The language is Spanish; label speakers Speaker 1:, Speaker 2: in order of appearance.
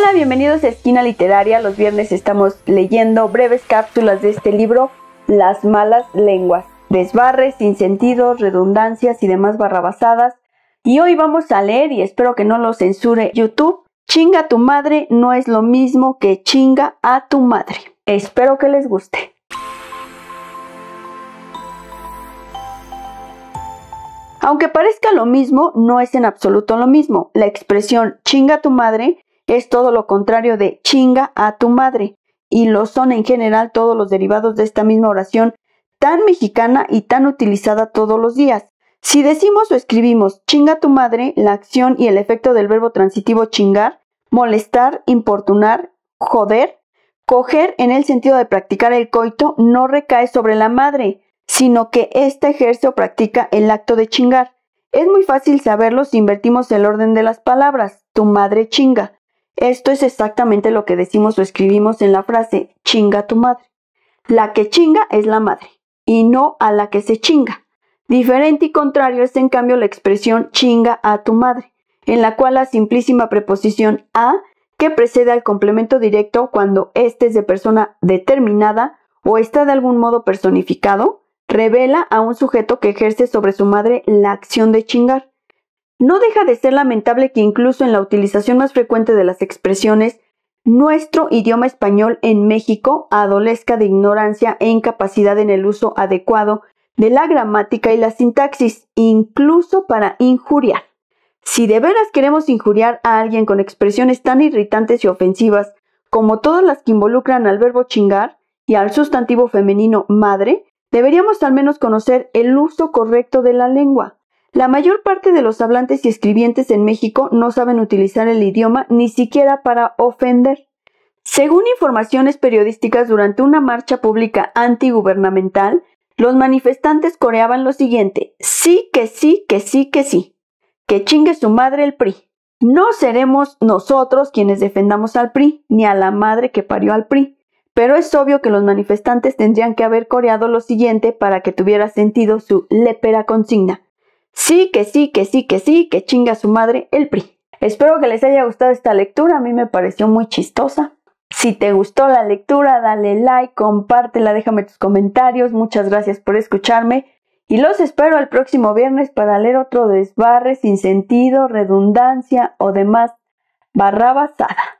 Speaker 1: Hola, bienvenidos a Esquina Literaria. Los viernes estamos leyendo breves cápsulas de este libro, Las malas lenguas. Desbarres, sinsentidos, redundancias y demás barrabasadas. Y hoy vamos a leer, y espero que no lo censure YouTube, Chinga tu madre no es lo mismo que chinga a tu madre. Espero que les guste. Aunque parezca lo mismo, no es en absoluto lo mismo. La expresión chinga tu madre es todo lo contrario de chinga a tu madre, y lo son en general todos los derivados de esta misma oración tan mexicana y tan utilizada todos los días. Si decimos o escribimos chinga a tu madre, la acción y el efecto del verbo transitivo chingar, molestar, importunar, joder, coger en el sentido de practicar el coito no recae sobre la madre, sino que ésta ejerce o practica el acto de chingar. Es muy fácil saberlo si invertimos el orden de las palabras. Tu madre chinga. Esto es exactamente lo que decimos o escribimos en la frase chinga tu madre. La que chinga es la madre y no a la que se chinga. Diferente y contrario es en cambio la expresión chinga a tu madre, en la cual la simplísima preposición a que precede al complemento directo cuando éste es de persona determinada o está de algún modo personificado, revela a un sujeto que ejerce sobre su madre la acción de chingar. No deja de ser lamentable que incluso en la utilización más frecuente de las expresiones, nuestro idioma español en México adolezca de ignorancia e incapacidad en el uso adecuado de la gramática y la sintaxis, incluso para injuriar. Si de veras queremos injuriar a alguien con expresiones tan irritantes y ofensivas como todas las que involucran al verbo chingar y al sustantivo femenino madre, deberíamos al menos conocer el uso correcto de la lengua. La mayor parte de los hablantes y escribientes en México no saben utilizar el idioma ni siquiera para ofender. Según informaciones periodísticas durante una marcha pública antigubernamental, los manifestantes coreaban lo siguiente, sí que sí, que sí, que sí, que chingue su madre el PRI. No seremos nosotros quienes defendamos al PRI, ni a la madre que parió al PRI, pero es obvio que los manifestantes tendrían que haber coreado lo siguiente para que tuviera sentido su lépera consigna. Sí, que sí, que sí, que sí, que chinga su madre el PRI. Espero que les haya gustado esta lectura, a mí me pareció muy chistosa. Si te gustó la lectura, dale like, compártela, déjame tus comentarios. Muchas gracias por escucharme. Y los espero el próximo viernes para leer otro desbarre sin sentido, redundancia o demás barra basada.